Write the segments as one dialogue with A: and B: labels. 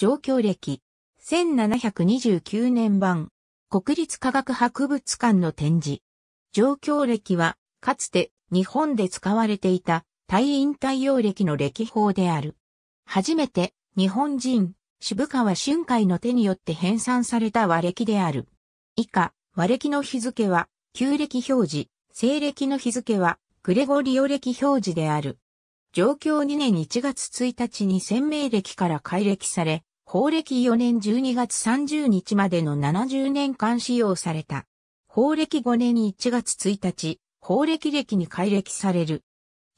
A: 状況歴、1729年版、国立科学博物館の展示。状況歴は、かつて日本で使われていた退院対応歴の歴法である。初めて日本人、渋川春海の手によって編纂された和歴である。以下、和歴の日付は、旧暦表示、西暦の日付は、グレゴリオ歴表示である。状況2年1月1日に鮮明歴から改歴され、法暦4年12月30日までの70年間使用された。法暦5年1月1日、法暦歴に改暦される。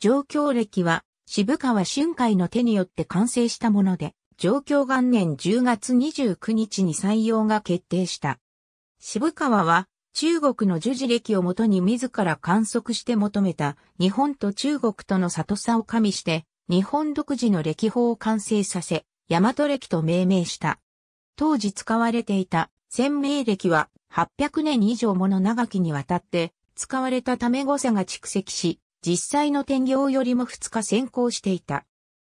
A: 状況暦は、渋川春海の手によって完成したもので、状況元年10月29日に採用が決定した。渋川は、中国の樹字歴をもとに自ら観測して求めた日本と中国との里差を加味して日本独自の歴法を完成させ、大和暦と命名した。当時使われていた鮮明暦は800年以上もの長きにわたって使われたため誤差が蓄積し、実際の天行よりも2日先行していた。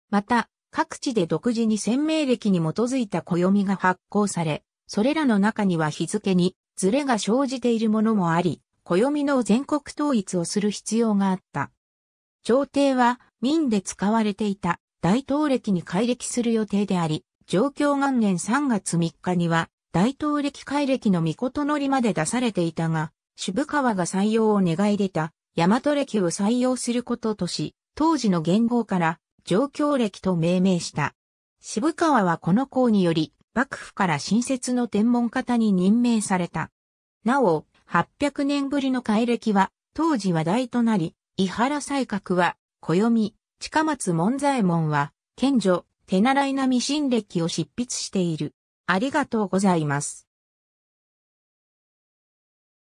A: また、各地で独自に鮮明暦に基づいた暦が発行され、それらの中には日付にズレが生じているものもあり、暦の全国統一をする必要があった。朝廷は民で使われていた大東暦に改暦する予定であり、上京元年3月3日には、大東暦改暦の御事のりまで出されていたが、渋川が採用を願い出た、大和暦を採用することとし、当時の元号から、上京暦と命名した。渋川はこの項により、幕府から新設の天文方に任命された。なお、800年ぶりの改暦は、当時話題となり、伊原才閣は、暦、近松門左衛門は、賢女、手習い並新歴を執筆している。ありがとうございます。